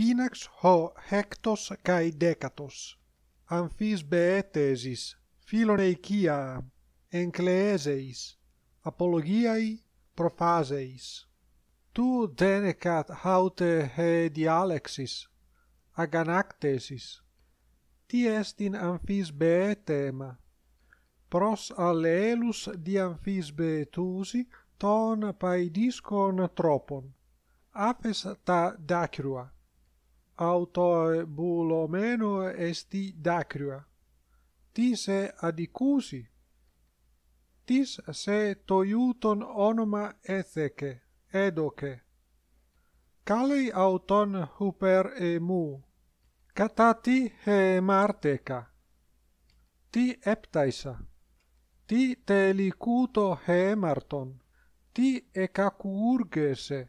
Pinax ho hectos kai decatos Amphis beetesis Philoreikia Encleeseis Apologiai Prophaseis Tu denecat haute he dialexis Aganactesis Ti est in Amphis beetema Pros alleelus di Amphis beetusi ton paidiscon tropon apes ta dacrua auto bulo meno est dacrua tis adicusi tis se toiuton onoma etheke edoke kali auton huper emu. mu catati he ti eptaisa ti telicuto he ti ecacurgese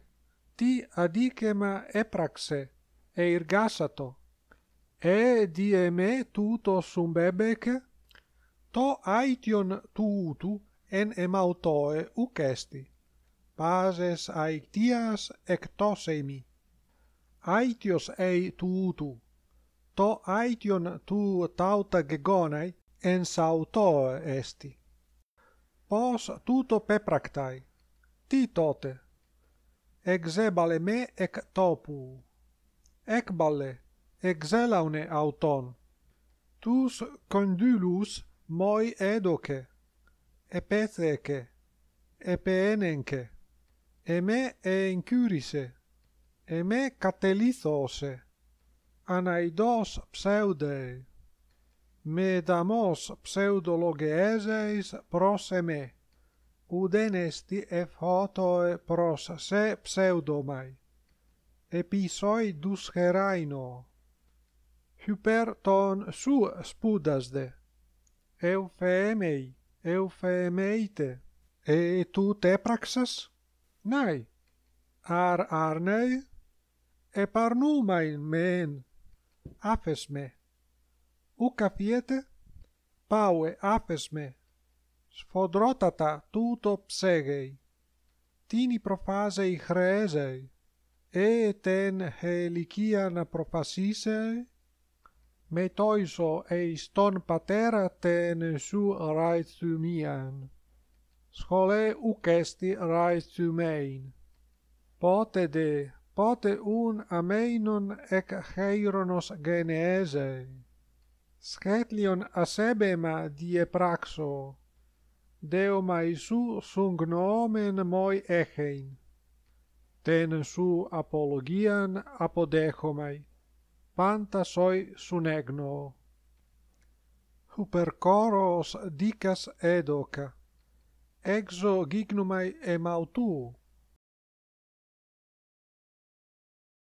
ti adicema epraxe e irgasato e die me tuto sum to aition tuutu en emautoe uc esti pases aitias ectosemi aitios ei tuutu to aition tu tauta gegonai en sautoe esti pos tuto pepractai titote, tote me ectopu ec exelaune auton tus condulus moi edoque e peceque e peenenque e me e incurise e me catelizose anaidos pseudei me damos pseudologe eseis pros e me ud enesti e fotoe pros se pseudomai episoi heraino. Hyper ton su spudasde. Euphemei, euphemeite, e tu tepraxas? Nai. Ar arnei? Eparnumain men. Afesme. Uca fiete? Paue afesme. Sfodrotata tuto psegei. Tini profasei chresei e ten helician propasise me toiso e ston patera ten su raitsu mian schole u kesti raitsu mein pote de pote un ameinon ek heironos geneese sketlion asebema die praxo deo mai su sung moi echein ten su apologian apodechomai panta soi sunegno super coros dicas edoca exo gignumai e